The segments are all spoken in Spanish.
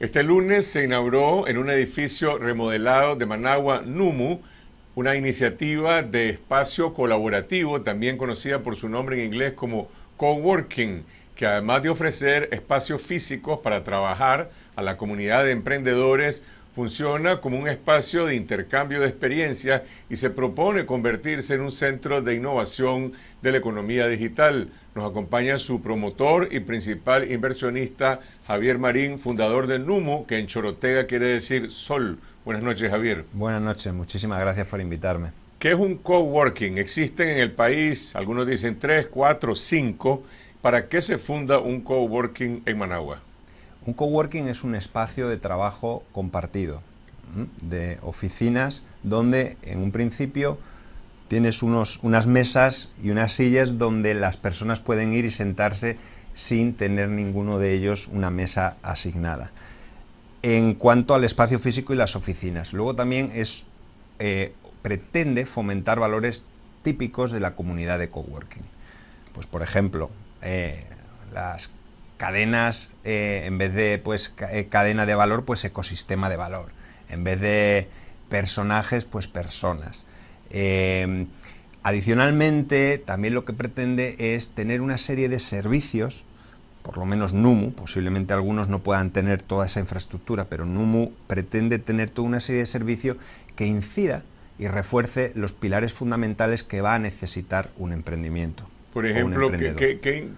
Este lunes se inauguró en un edificio remodelado de Managua, NUMU, una iniciativa de espacio colaborativo, también conocida por su nombre en inglés como coworking, que además de ofrecer espacios físicos para trabajar a la comunidad de emprendedores, funciona como un espacio de intercambio de experiencias y se propone convertirse en un centro de innovación de la economía digital. Nos acompaña su promotor y principal inversionista, Javier Marín, fundador de NUMO, que en Chorotega quiere decir sol. Buenas noches, Javier. Buenas noches, muchísimas gracias por invitarme. ¿Qué es un coworking? Existen en el país, algunos dicen tres, cuatro, cinco. ¿Para qué se funda un coworking en Managua? Un coworking es un espacio de trabajo compartido, de oficinas donde en un principio tienes unos, unas mesas y unas sillas donde las personas pueden ir y sentarse sin tener ninguno de ellos una mesa asignada. En cuanto al espacio físico y las oficinas, luego también es, eh, pretende fomentar valores típicos de la comunidad de coworking. Pues por ejemplo, eh, las cadenas, eh, en vez de pues eh, cadena de valor, pues ecosistema de valor. En vez de personajes, pues personas. Em, adicionalmente, también lo que pretende es tener una serie de servicios, por lo menos NUMU, posiblemente algunos no puedan tener toda esa infraestructura, pero NUMU pretende tener toda una serie de servicios que incida y refuerce los pilares fundamentales que va a necesitar un emprendimiento. Por ejemplo, ¿qué, qué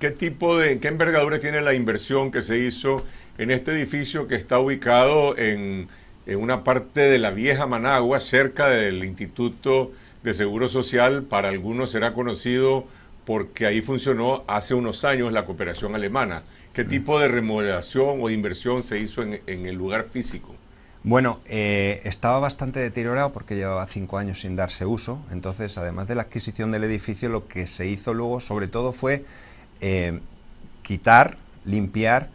¿Qué, tipo de, qué envergadura tiene la inversión que se hizo en este edificio que está ubicado en, una parte de la vieja Managua, cerca del Instituto de Seguro Social? Para algunos será conocido porque ahí funcionó hace unos años la cooperación alemana. ¿Qué mm. tipo de remodelación o de inversión se hizo en, el lugar físico? Bueno, eh, estaba bastante deteriorado porque llevaba cinco años sin darse uso. Entonces, además de la adquisición del edificio, lo que se hizo luego, sobre todo, fue eh, quitar, limpiar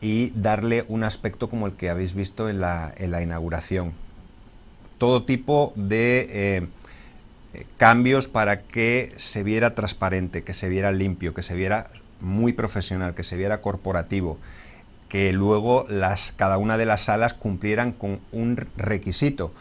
y darle un aspecto como el que habéis visto en la, en la inauguración. Todo tipo de eh, cambios para que se viera transparente, que se viera limpio, que se viera muy profesional, que se viera corporativo, que luego cada una de las salas cumplieran con un requisito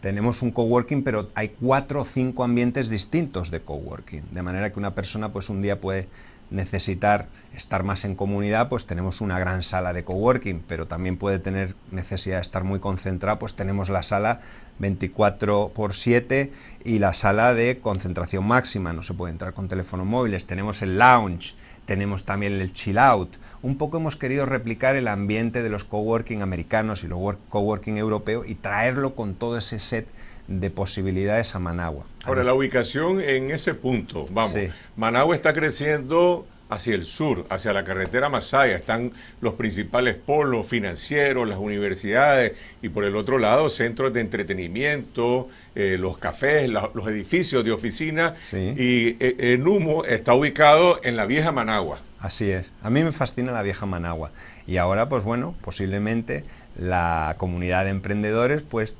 tenemos un coworking, pero hay cuatro o cinco ambientes distintos de coworking. De manera que una persona, pues un día puede necesitar estar más en comunidad, pues tenemos una gran sala de coworking, pero también puede tener necesidad de estar muy concentrada, pues tenemos la sala 24 x 7 y la sala de concentración máxima, no se puede entrar con teléfonos móviles, tenemos el lounge, tenemos también el chill out. Un poco hemos querido replicar el ambiente de los coworking americanos y los coworking europeos y traerlo con todo ese set de posibilidades a Managua. Ahora, la ubicación en ese punto, vamos, Managua está creciendo hacia el sur, hacia la carretera Masaya, están los principales polos financieros, las universidades y por el otro lado centros de entretenimiento, eh, los cafés, los edificios de oficina y el eh, humo eh, está ubicado en la vieja Managua. Así es, a mí me fascina la vieja Managua y ahora pues bueno, posiblemente la comunidad de emprendedores pues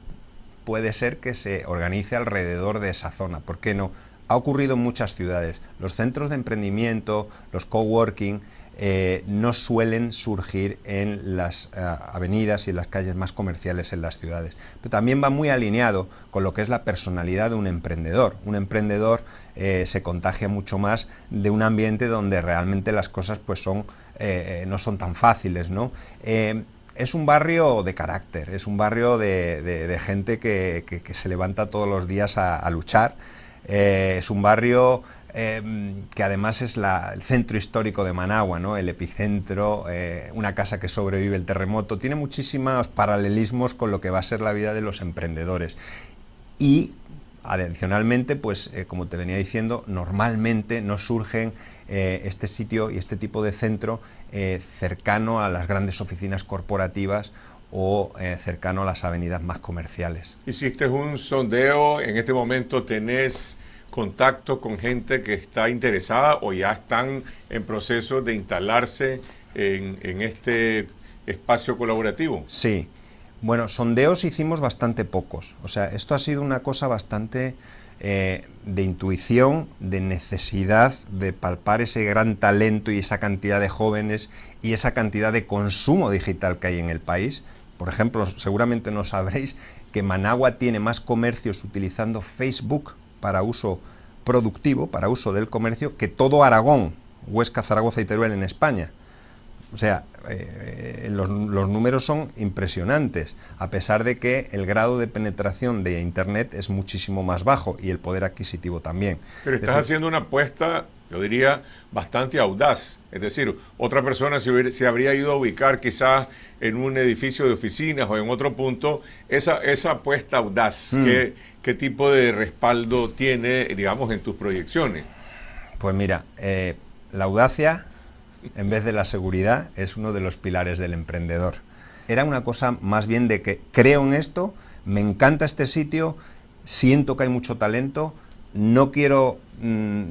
puede ser que se organice alrededor de esa zona, ¿por qué no? ha ocurrido en muchas ciudades. Los centros de emprendimiento, los coworking, eh, no suelen surgir en las eh, avenidas y en las calles más comerciales en las ciudades. Pero también va muy alineado con lo que es la personalidad de un emprendedor. Un emprendedor eh, se contagia mucho más de un ambiente donde realmente las cosas pues, son, no son tan fáciles. ¿no? es un barrio de carácter, es un barrio de, gente que, se levanta todos los días a luchar. Eh, es un barrio em, que además es el centro histórico de Managua, el epicentro, eh, una casa que sobrevive el terremoto, tiene muchísimos paralelismos con lo que va a ser la vida de los emprendedores. Y adicionalmente, pues eh, como te venía diciendo, normalmente no surgen este sitio y este tipo de centro cercano a las grandes oficinas corporativas o eh, cercano a las avenidas más comerciales. Hiciste un sondeo, en este momento tenés contacto con gente que está interesada o ya están en proceso de instalarse en este espacio colaborativo. Sí, bueno, sondeos hicimos bastante pocos, o sea, esto ha sido una cosa bastante eh, de intuición, de necesidad de palpar ese gran talento y esa cantidad de jóvenes y esa cantidad de consumo digital que hay en el país. Por ejemplo, seguramente no sabréis que Managua tiene más comercios utilizando Facebook para uso productivo, para uso del comercio, que todo Aragón, Huesca, Zaragoza y Teruel en España. O sea, eh, eh, los, números son impresionantes, a pesar de que el grado de penetración de Internet es muchísimo más bajo y el poder adquisitivo también. Pero estás haciendo una apuesta, yo diría, bastante audaz. Es decir, otra persona se, se, habría ido a ubicar quizás en un edificio de oficinas o en otro punto. Esa, esa apuesta audaz, mm. ¿qué, ¿qué tipo de respaldo tiene, digamos, en tus proyecciones? Pues mira, eh, la audacia en vez de la seguridad, es uno de los pilares del emprendedor. Era una cosa más bien de que creo en esto, me encanta este sitio, siento que hay mucho talento, no quiero mm,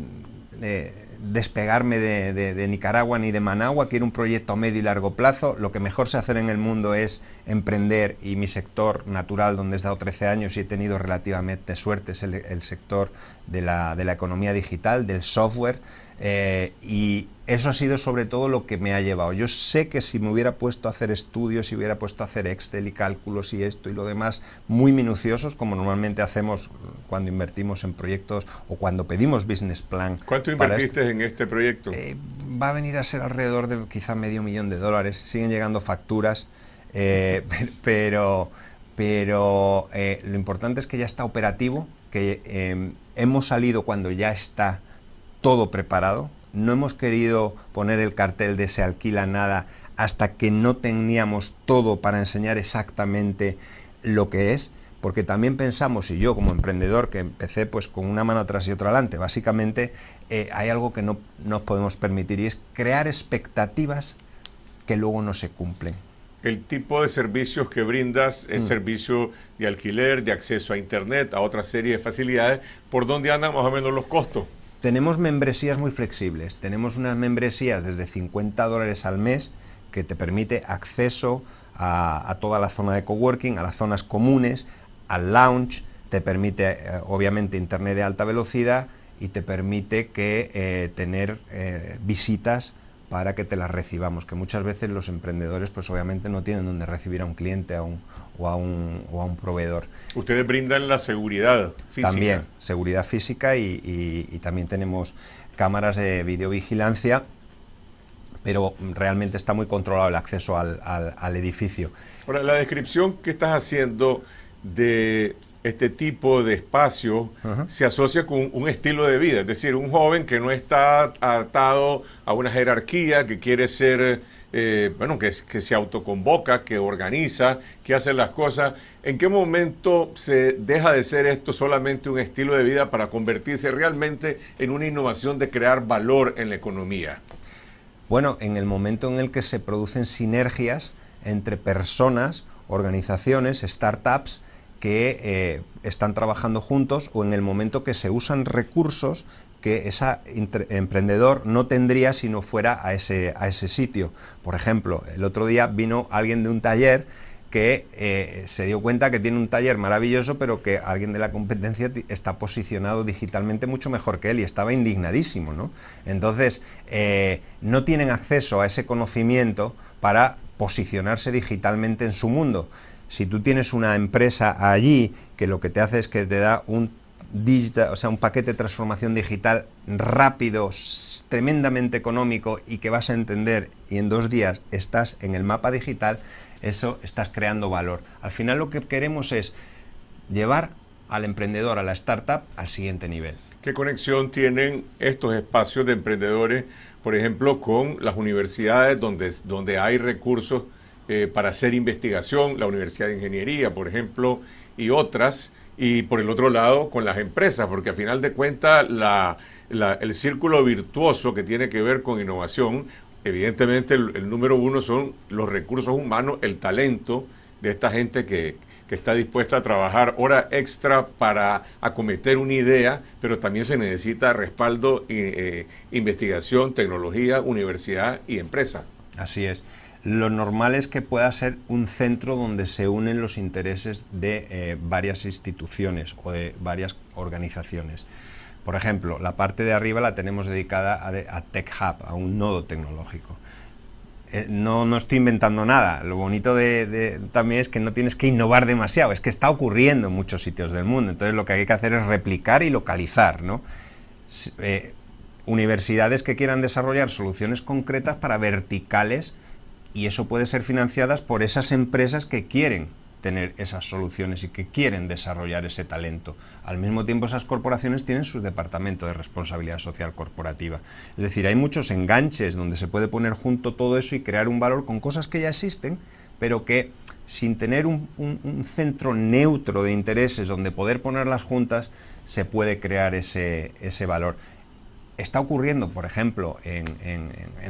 eh, despegarme de, Nicaragua ni de Managua, quiero un proyecto a medio y largo plazo, lo que mejor se hacer en el mundo es emprender y mi sector natural, donde he estado 13 años y he tenido relativamente suerte, es el, sector de la, de la, economía digital, del software, eh, y eso ha sido sobre todo lo que me ha llevado. Yo sé que si me hubiera puesto a hacer estudios, si hubiera puesto a hacer Excel y cálculos y esto y lo demás, muy minuciosos, como normalmente hacemos cuando invertimos en proyectos o cuando pedimos business plan. ¿Cuánto este invertiste en este proyecto? Eh, va a venir a ser alrededor de quizá medio millón de dólares. Siguen llegando facturas, eh, pero, pero eh, lo importante es que ya está operativo, que hemos salido cuando ya está todo preparado no hemos querido poner el cartel de se alquila nada hasta que no teníamos todo para enseñar exactamente lo que es, porque también pensamos, y yo como emprendedor que empecé pues con una mano atrás y otra adelante, básicamente eh, hay algo que no nos podemos permitir y es crear expectativas que luego no se cumplen. El tipo de servicios que brindas es mm. servicio de alquiler, de acceso a internet, a otra serie de facilidades, ¿por dónde andan más o menos los costos? Tenemos membresías muy flexibles. Tenemos unas membresías desde 50 dólares al mes que te permite acceso a, toda la zona de coworking, a las zonas comunes, al lounge, te permite eh, obviamente internet de alta velocidad y te permite que eh, tener eh, visitas para que te las recibamos, que muchas veces los emprendedores pues obviamente no tienen donde recibir a un cliente a un, o, a un, proveedor. Ustedes brindan la seguridad física. También, seguridad física y, también tenemos cámaras de videovigilancia pero realmente está muy controlado el acceso al, edificio. Ahora, la descripción que estás haciendo de este tipo de espacio se asocia con un estilo de vida, es decir, un joven que no está atado a una jerarquía, que quiere ser, eh, bueno, que se autoconvoca, que organiza, que hace las cosas. ¿En qué momento se deja de ser esto solamente un estilo de vida para convertirse realmente en una innovación de crear valor en la economía? Bueno, en el momento en el que se producen sinergias entre personas, organizaciones, startups, que eh, están trabajando juntos o en el momento que se usan recursos que ese emprendedor no tendría si no fuera a ese, a ese sitio. Por ejemplo, el otro día vino alguien de un taller que eh, se dio cuenta que tiene un taller maravilloso, pero que alguien de la competencia está posicionado digitalmente mucho mejor que él y estaba indignadísimo, ¿no? Entonces, eh, no tienen acceso a ese conocimiento para posicionarse digitalmente en su mundo. Si tú tienes una empresa allí que lo que te hace es que te da un digital, o sea, un paquete de transformación digital rápido, tremendamente económico y que vas a entender y en dos días estás en el mapa digital, eso estás creando valor. Al final lo que queremos es llevar al emprendedor, a la startup, al siguiente nivel. ¿Qué conexión tienen estos espacios de emprendedores, por ejemplo, con las universidades donde, donde hay recursos? Eh, para hacer investigación, la Universidad de Ingeniería, por ejemplo, y otras, y por el otro lado con las empresas, porque a final de cuentas la, el círculo virtuoso que tiene que ver con innovación, evidentemente el, número uno son los recursos humanos, el talento de esta gente que, está dispuesta a trabajar hora extra para acometer una idea, pero también se necesita respaldo, eh, eh, investigación, tecnología, universidad y empresa. Así es lo normal es que pueda ser un centro donde se unen los intereses de eh, varias instituciones o de varias organizaciones. Por ejemplo, la parte de arriba la tenemos dedicada a, a Tech Hub, a un nodo tecnológico. Eh, no, estoy inventando nada. Lo bonito de, también es que no tienes que innovar demasiado, es que está ocurriendo en muchos sitios del mundo. Entonces lo que hay que hacer es replicar y localizar. Eh, universidades que quieran desarrollar soluciones concretas para verticales y eso puede ser financiadas por esas empresas que quieren tener esas soluciones y que quieren desarrollar ese talento. Al mismo tiempo, esas corporaciones tienen su departamento de responsabilidad social corporativa. Es decir, hay muchos enganches donde se puede poner junto todo eso y crear un valor con cosas que ya existen, pero que sin tener un, centro neutro de intereses donde poder ponerlas juntas, se puede crear ese, ese valor. Está ocurriendo, por ejemplo, en,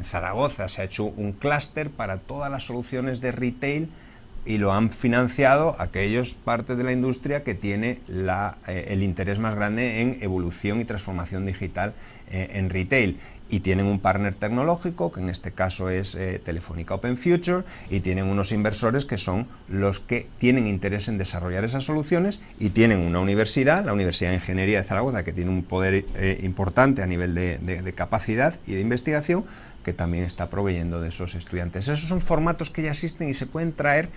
Zaragoza se ha hecho un clúster para todas las soluciones de retail y lo han financiado aquellos partes de la industria que tiene eh, el interés más grande en evolución y transformación digital eh, en retail y tienen un partner tecnológico, que en este caso es eh, Telefónica Open Future, y tienen unos inversores que son los que tienen interés en desarrollar esas soluciones y tienen una universidad, la Universidad de Ingeniería de Zaragoza, que tiene un poder eh, importante a nivel de, capacidad y de investigación, que también está proveyendo de esos estudiantes. Esos son formatos que ya existen y se pueden traer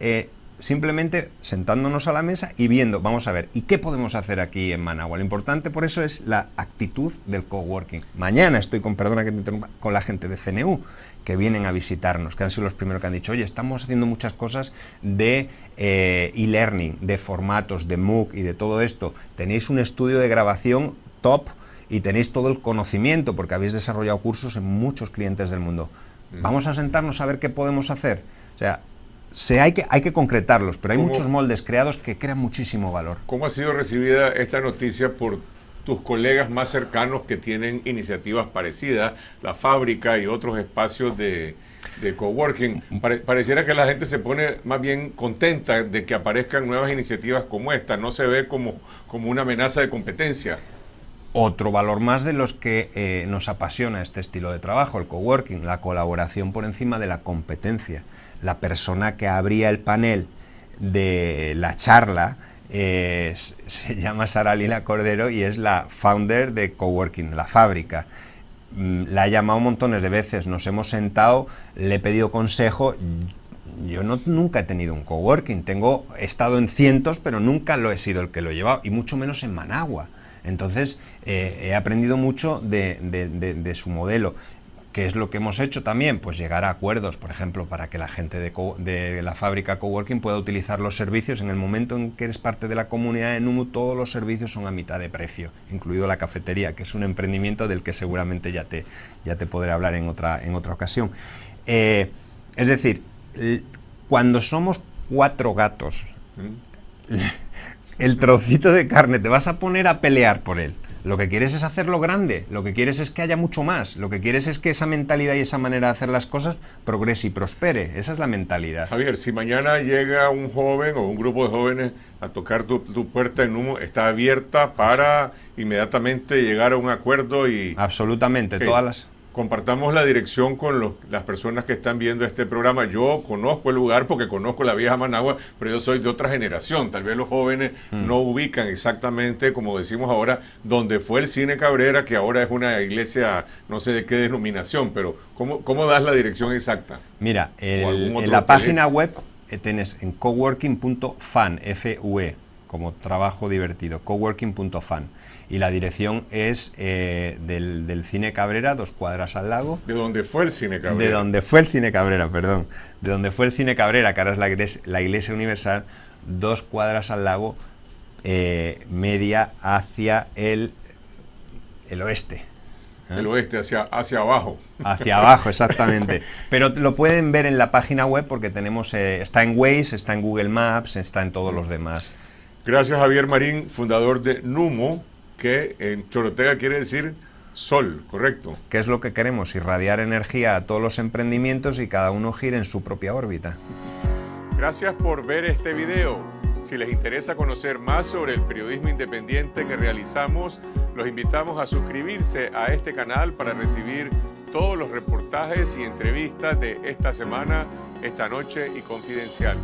eh, simplemente sentándonos a la mesa y viendo, vamos a ver, ¿y qué podemos hacer aquí en Managua? Lo importante por eso es la actitud del coworking. Mañana estoy con, perdona que te interrumpa, con la gente de CNU que vienen a visitarnos, que han sido los primeros que han dicho, oye, estamos haciendo muchas cosas de eh, e-learning, de formatos, de MOOC y de todo esto. Tenéis un estudio de grabación top y tenéis todo el conocimiento porque habéis desarrollado cursos en muchos clientes del mundo. Vamos a sentarnos a ver qué podemos hacer. O sea, hay, que, concretarlos, pero hay muchos moldes creados que crean muchísimo valor. ¿Cómo ha sido recibida esta noticia por tus colegas más cercanos que tienen iniciativas parecidas, la fábrica y otros espacios de, coworking. pareciera que la gente se pone más bien contenta de que aparezcan nuevas iniciativas como esta, no se ve como, una amenaza de competencia. Otro valor más de los que eh, nos apasiona este estilo de trabajo, el coworking, la colaboración por encima de la competencia la persona que abría el panel de la charla eh, se llama Sara Lila Cordero y es la founder de Coworking, la fábrica. Mm, la he llamado montones de veces, nos hemos sentado, le he pedido consejo. Yo nunca he tenido un coworking, tengo, estado en cientos, pero nunca lo he sido el que lo he llevado, y mucho menos en Managua. Entonces, eh, he aprendido mucho de, su modelo. ¿Qué es lo que hemos hecho también? Pues llegar a acuerdos, por ejemplo, para que la gente de, la fábrica coworking pueda utilizar los servicios en el momento en que eres parte de la comunidad de NUMU, todos los servicios son a mitad de precio, incluido la cafetería, que es un emprendimiento del que seguramente ya te, ya te podré hablar en otra, en otra ocasión. Eh, es decir, cuando somos cuatro gatos, mm. el trocito de carne, te vas a poner a pelear por él lo que quieres es hacerlo grande, lo que quieres es que haya mucho más, lo que quieres es que esa mentalidad y esa manera de hacer las cosas progrese y prospere. Esa es la mentalidad. Javier, si mañana llega un joven o un grupo de jóvenes a tocar tu, puerta en humo, está abierta para inmediatamente llegar a un acuerdo y... Absolutamente, todas las compartamos la dirección con las personas que están viendo este programa. Yo conozco el lugar porque conozco la vieja Managua, pero yo soy de otra generación. Tal vez los jóvenes mm. no ubican exactamente, como decimos ahora, donde fue el cine Cabrera, que ahora es una iglesia, no sé de qué denominación, pero ¿cómo, cómo das la dirección exacta? Mira, en la página web eh, tenés en coworking.fan, F-U-E como trabajo divertido, coworking.fan. Y la dirección es eh, del, Cine Cabrera, dos cuadras al lago. ¿De dónde fue el Cine Cabrera? De donde fue el Cine Cabrera, perdón. De donde fue el Cine Cabrera, que ahora es la iglesia, Universal, dos cuadras al lago, eh, media hacia el, el oeste. ¿Eh? El oeste, hacia, hacia abajo. Hacia abajo, exactamente. Pero lo pueden ver en la página web porque tenemos, está en Waze, está en Google Maps, está en todos los demás. Gracias Javier Marín, fundador de Numo, que en Chorotega quiere decir sol, correcto. ¿Qué es lo que queremos? Irradiar energía a todos los emprendimientos y cada uno gire en su propia órbita. Gracias por ver este video. Si les interesa conocer más sobre el periodismo independiente que realizamos, los invitamos a suscribirse a este canal para recibir todos los reportajes y entrevistas de esta semana, esta noche y confidencial.